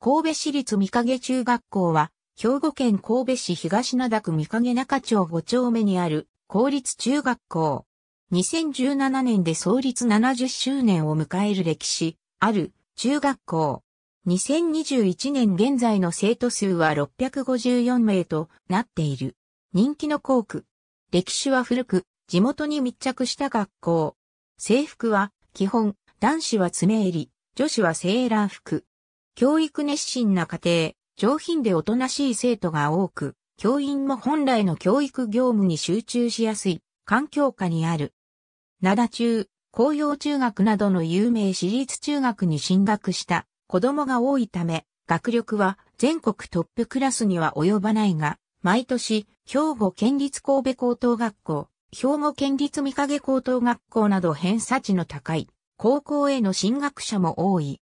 神戸市立三影中学校は、兵庫県神戸市東灘区三影中町5丁目にある公立中学校。2017年で創立70周年を迎える歴史、ある中学校。2021年現在の生徒数は654名となっている。人気の校区。歴史は古く、地元に密着した学校。制服は、基本、男子は爪襟、女子はセーラー服。教育熱心な家庭、上品でおとなしい生徒が多く、教員も本来の教育業務に集中しやすい環境下にある。灘中、紅葉中学などの有名私立中学に進学した子供が多いため、学力は全国トップクラスには及ばないが、毎年、兵庫県立神戸高等学校、兵庫県立三影高等学校など偏差値の高い高校への進学者も多い。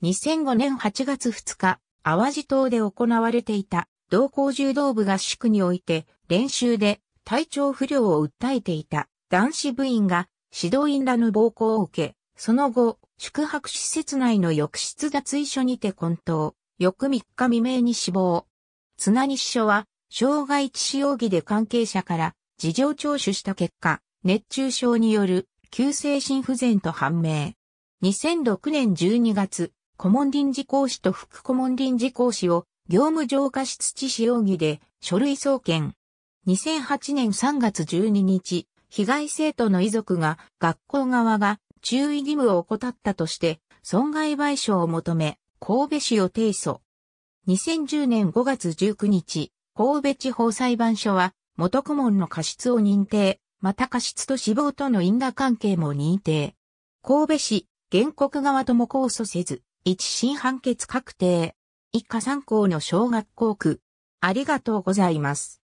2005年8月2日、淡路島で行われていた同校柔道部合宿において練習で体調不良を訴えていた男子部員が指導員らの暴行を受け、その後、宿泊施設内の浴室脱衣所にて混沌、翌3日未明に死亡。津波支所は、傷害致死容疑で関係者から事情聴取した結果、熱中症による急性心不全と判明。2006年12月、顧問臨時講師と副顧問臨時講師を業務上過失致死容疑で書類送検。2008年3月12日、被害生徒の遺族が学校側が注意義務を怠ったとして損害賠償を求め、神戸市を提訴。2010年5月19日、神戸地方裁判所は元顧問の過失を認定、また過失と死亡との因果関係も認定。神戸市、原告側とも控訴せず、一審判決確定。一家参考の小学校区。ありがとうございます。